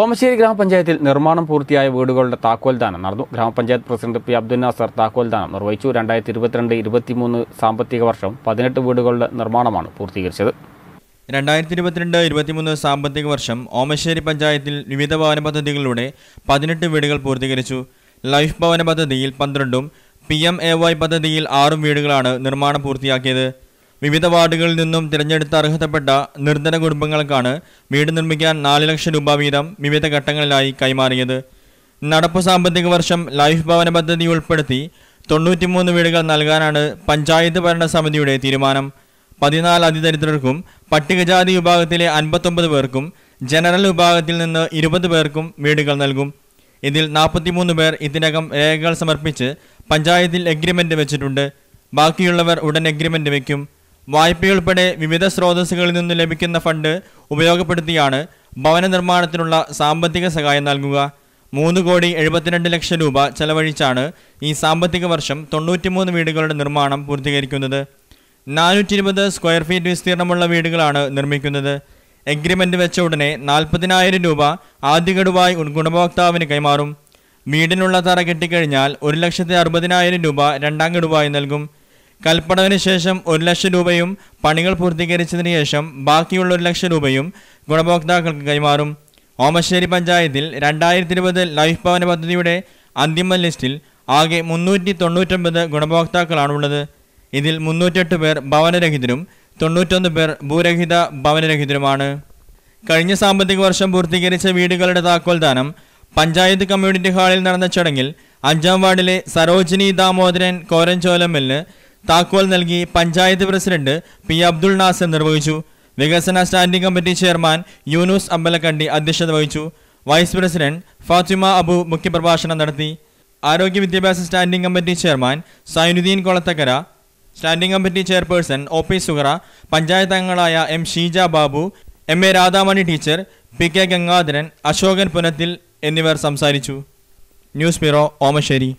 ഓമശ്ശേരി ഗ്രാമപഞ്ചായത്തിൽ നിർമ്മാണം പൂർത്തിയായ വീടുകളുടെ താക്കോൽദാനം നടന്നു ഗ്രാമപഞ്ചായത്ത് പ്രസിഡന്റ് പി അബ്ദുൽ നാസർ താക്കോൽദാനം നിർവഹിച്ചു രണ്ടായിരത്തി ഇരുപത്തിരണ്ട് ഇരുപത്തിമൂന്ന് സാമ്പത്തിക വർഷം പതിനെട്ട് വീടുകളുടെ നിർമ്മാണമാണ് പൂർത്തീകരിച്ചത് രണ്ടായിരത്തി ഇരുപത്തിരണ്ട് ഇരുപത്തിമൂന്ന് സാമ്പത്തിക വർഷം ഓമശ്ശേരി പഞ്ചായത്തിൽ വിവിധ ഭവന പദ്ധതികളിലൂടെ പതിനെട്ട് വീടുകൾ പൂർത്തീകരിച്ചു ലൈഫ് ഭവന പദ്ധതിയിൽ പന്ത്രണ്ടും പി എം എ വൈ പദ്ധതിയിൽ ആറും വീടുകളാണ് നിർമ്മാണം പൂർത്തിയാക്കിയത് വിവിധ വാർഡുകളിൽ നിന്നും തിരഞ്ഞെടുത്ത് അർഹതപ്പെട്ട നിർദ്ധന കുടുംബങ്ങൾക്കാണ് വീട് നിർമ്മിക്കാൻ നാല് ലക്ഷം രൂപ വീതം വിവിധ ഘട്ടങ്ങളിലായി കൈമാറിയത് നടപ്പു സാമ്പത്തിക വർഷം ലൈഫ് ഭവന പദ്ധതി ഉൾപ്പെടുത്തി തൊണ്ണൂറ്റിമൂന്ന് വീടുകൾ നൽകാനാണ് പഞ്ചായത്ത് ഭരണ സമിതിയുടെ തീരുമാനം പതിനാല് അതിദരിദ്രർക്കും പട്ടികജാതി വിഭാഗത്തിലെ അൻപത്തൊമ്പത് പേർക്കും ജനറൽ വിഭാഗത്തിൽ നിന്ന് ഇരുപത് പേർക്കും വീടുകൾ നൽകും ഇതിൽ നാൽപ്പത്തിമൂന്ന് പേർ ഇതിനകം രേഖകൾ സമർപ്പിച്ച് പഞ്ചായത്തിൽ എഗ്രിമെൻ്റ് വെച്ചിട്ടുണ്ട് ബാക്കിയുള്ളവർ ഉടൻ എഗ്രിമെൻ്റ് വയ്ക്കും വായ്പയുൾപ്പെടെ വിവിധ സ്രോതസ്സുകളിൽ നിന്ന് ലഭിക്കുന്ന ഫണ്ട് ഉപയോഗപ്പെടുത്തിയാണ് ഭവന നിർമ്മാണത്തിനുള്ള സാമ്പത്തിക സഹായം നൽകുക മൂന്ന് കോടി എഴുപത്തിരണ്ട് ലക്ഷം രൂപ ചെലവഴിച്ചാണ് ഈ സാമ്പത്തിക വർഷം തൊണ്ണൂറ്റിമൂന്ന് വീടുകളുടെ നിർമ്മാണം പൂർത്തീകരിക്കുന്നത് നാനൂറ്റി ഇരുപത് സ്ക്വയർ ഫീറ്റ് വിസ്തീർണമുള്ള വീടുകളാണ് നിർമ്മിക്കുന്നത് എഗ്രിമെൻ്റ് വെച്ച ഉടനെ നാൽപ്പതിനായിരം രൂപ ഗഡുവായി ഗുണഭോക്താവിന് കൈമാറും വീടിനുള്ള തറ കെട്ടിക്കഴിഞ്ഞാൽ ഒരു ലക്ഷത്തി അറുപതിനായിരം രൂപ രണ്ടാം ഗഡുവായി നൽകും കൽപ്പടവിന് ശേഷം ഒരു ലക്ഷം രൂപയും പണികൾ പൂർത്തീകരിച്ചതിന് ശേഷം ബാക്കിയുള്ള ഒരു ലക്ഷം രൂപയും ഗുണഭോക്താക്കൾക്ക് കൈമാറും ഓമശ്ശേരി പഞ്ചായത്തിൽ രണ്ടായിരത്തി ഇരുപത് ലൈഫ് ഭവന പദ്ധതിയുടെ അന്തിമ ലിസ്റ്റിൽ ആകെ മുന്നൂറ്റി തൊണ്ണൂറ്റൊമ്പത് ഗുണഭോക്താക്കളാണുള്ളത് ഇതിൽ മുന്നൂറ്റെട്ട് പേർ ഭവനരഹിതരും തൊണ്ണൂറ്റൊന്ന് പേർ ഭൂരഹിത ഭവനരഹിതരുമാണ് കഴിഞ്ഞ സാമ്പത്തിക വർഷം പൂർത്തീകരിച്ച വീടുകളുടെ താക്കോൽദാനം പഞ്ചായത്ത് കമ്മ്യൂണിറ്റി ഹാളിൽ നടന്ന ചടങ്ങിൽ അഞ്ചാം വാർഡിലെ സരോജിനി ദാമോദരൻ കോരഞ്ചോലമ്മലിന് താക്കോൽ നൽകി പഞ്ചായത്ത് പ്രസിഡന്റ് പി അബ്ദുൾ നാസർ നിർവഹിച്ചു വികസന standing committee chairman Yunus Ambalakkandi അധ്യക്ഷത വഹിച്ചു വൈസ് പ്രസിഡന്റ് ഫാത്തിമ അബു മുഖ്യപ്രഭാഷണം നടത്തി ആരോഗ്യ വിദ്യാഭ്യാസ standing committee chairman Zainuddin Kolathakkara standing committee chairperson O P Suhara panchayat അംഗങ്ങളായ M Sheeja Babu M A Radhamani teacher P K Gangadharan Ashokan Punathil എന്നിവർ സംസാരിച്ചു ന്യൂസ് ബ്യൂറോ ഓമശ്ശേരി